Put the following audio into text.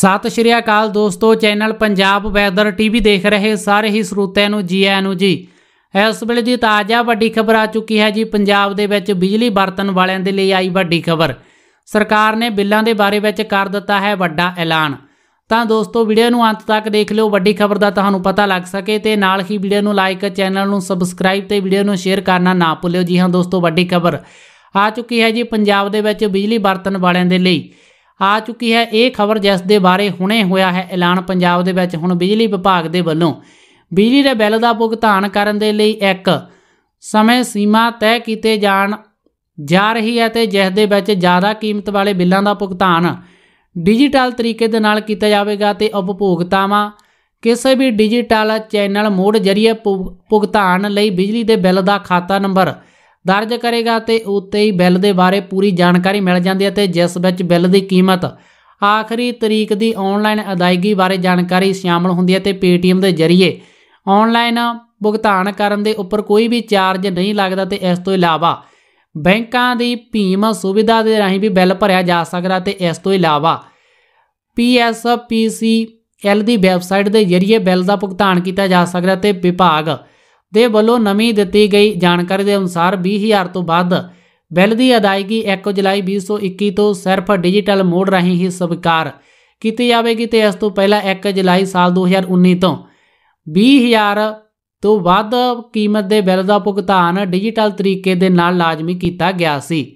ਸਤਿ ਸ਼੍ਰੀ ਅਕਾਲ ਦੋਸਤੋ channel Punjab weather TV ਦੇਖ ਰਹੇ ਸਾਰੇ ਹੀ ਸਰੋਤਿਆਂ ਨੂੰ ਜੀ ਆਇਆਂ ਨੂੰ ਜੀ ਇਸ ਵੇਲੇ ਦੀ ਤਾਜ਼ਾ ਵੱਡੀ ਖਬਰ ਆ ਚੁੱਕੀ ਹੈ ਜੀ ਪੰਜਾਬ ਦੇ ਵਿੱਚ ਬਿਜਲੀ ਵਰਤਣ ਵਾਲਿਆਂ ਦੇ ਲਈ ਆਈ ਵੱਡੀ ਖਬਰ ਸਰਕਾਰ ਨੇ ਬਿੱਲਾਂ ਦੇ ਬਾਰੇ ਵਿੱਚ ਕਰ ਦਿੱਤਾ ਹੈ ਵੱਡਾ ਐਲਾਨ ਤਾਂ ਦੋਸਤੋ ਵੀਡੀਓ ਨੂੰ ਅੰਤ ਤੱਕ ਦੇਖ ਲਿਓ ਵੱਡੀ ਖਬਰ ਦਾ ਤੁਹਾਨੂੰ ਪਤਾ ਲੱਗ ਸਕੇ ਤੇ ਨਾਲ ਹੀ ਵੀਡੀਓ ਨੂੰ ਲਾਈਕ ਚੈਨਲ ਨੂੰ ਸਬਸਕ੍ਰਾਈਬ ਤੇ ਵੀਡੀਓ ਨੂੰ ਸ਼ੇਅਰ ਕਰਨਾ ਨਾ ਭੁੱਲਿਓ ਜੀ ਹਾਂ ਦੋਸਤੋ ਵੱਡੀ ਖਬਰ ਆ ਚੁੱਕੀ ਹੈ ਜੀ ਪੰਜਾਬ ਦੇ ਵਿੱਚ ਬਿਜਲੀ ਵਰਤਣ ਵਾਲਿਆਂ ਦੇ ਲਈ ਆ ਚੁੱਕੀ ਹੈ ਇਹ ਖਬਰ ਜਿਸ ਦੇ ਬਾਰੇ ਹੁਣੇ ਹੋਇਆ ਹੈ ਐਲਾਨ ਪੰਜਾਬ ਦੇ ਵਿੱਚ ਹੁਣ ਬਿਜਲੀ ਵਿਭਾਗ ਦੇ ਵੱਲੋਂ ਬਿਜਲੀ ਦੇ ਬਿੱਲ ਦਾ ਭੁਗਤਾਨ ਕਰਨ ਦੇ ਲਈ ਇੱਕ ਸਮੇਂ ਸੀਮਾ ਤੈਅ ਕੀਤੇ ਜਾਣ ਜਾ ਰਹੀ ਹੈ ਤੇ ਜਿਸ ਦੇ ਵਿੱਚ ਜ਼ਿਆਦਾ ਕੀਮਤ ਵਾਲੇ ਬਿੱਲਾਂ ਦਾ ਭੁਗਤਾਨ ਡਿਜੀਟਲ ਤਰੀਕੇ ਦੇ ਨਾਲ ਕੀਤਾ ਜਾਵੇਗਾ ਤੇ ਉਪਭੋਗਤਾਵਾਂ ਕਿਸੇ ਵੀ ਡਿਜੀਟਲ ਚੈਨਲ ਮੋਡ ਜ਼ਰੀਏ ਭੁਗਤਾਨ ਲਈ ਬਿਜਲੀ ਦੇ ਬਿੱਲ ਦਾ ਖਾਤਾ ਨੰਬਰ ਦਰਜ ਕਰੇਗਾ ਤੇ ਉੱਤੇ ਹੀ ਬਿੱਲ ਦੇ ਬਾਰੇ ਪੂਰੀ ਜਾਣਕਾਰੀ ਮਿਲ ਜਾਂਦੀ ਹੈ ਤੇ ਜਿਸ ਵਿੱਚ ਬਿੱਲ ਦੀ ਕੀਮਤ ਆਖਰੀ ਤਰੀਕ ਦੀ ਆਨਲਾਈਨ ਅਦਾਇਗੀ ਬਾਰੇ ਜਾਣਕਾਰੀ ਸ਼ਾਮਲ ਹੁੰਦੀ ਹੈ ਤੇ Paytm ਦੇ ਜ਼ਰੀਏ ਆਨਲਾਈਨ ਭੁਗਤਾਨ ਕਰਨ ਦੇ ਉੱਪਰ ਕੋਈ ਵੀ ਚਾਰਜ ਨਹੀਂ ਲੱਗਦਾ ਤੇ ਇਸ ਤੋਂ ਇਲਾਵਾ ਬੈਂਕਾਂ ਦੀ ਭੀਮ ਸੁਵਿਧਾ ਦੇ ਰਾਹੀਂ ਵੀ ਬਿੱਲ ਭਰਿਆ ਜਾ ਸਕਦਾ ਤੇ ਇਸ ਤੋਂ ਇਲਾਵਾ PSPCL ਦੀ ਵੈਬਸਾਈਟ ਦੇ ਜ਼ਰੀਏ ਬਿੱਲ ਦਾ ਭੁਗਤਾਨ ਕੀਤਾ ਜਾ ਸਕਦਾ ਤੇ ਵਿਭਾਗ ਦੇ ਵੱਲੋਂ ਨਵੀਂ ਦਿੱਤੀ ਗਈ ਜਾਣਕਾਰੀ ਦੇ ਅਨੁਸਾਰ 20000 ਤੋਂ ਵੱਧ ਬਿੱਲ ਦੀ ਅਦਾਇਗੀ 1 ਜੁਲਾਈ 2021 ਤੋਂ ਸਿਰਫ ਡਿਜੀਟਲ ਮੋਡ ਰਾਹੀਂ ਹੀ ਸਵੀਕਾਰ ਕੀਤੀ ਜਾਵੇਗੀ ਤੇ ਇਸ ਤੋਂ ਪਹਿਲਾਂ 1 ਜੁਲਾਈ ਸਾਲ 2019 ਤੋਂ 20000 ਤੋਂ ਵੱਧ ਕੀਮਤ ਦੇ ਬਿੱਲ ਦਾ ਭੁਗਤਾਨ ਡਿਜੀਟਲ ਤਰੀਕੇ ਦੇ ਨਾਲ ਲਾਜ਼ਮੀ ਕੀਤਾ ਗਿਆ ਸੀ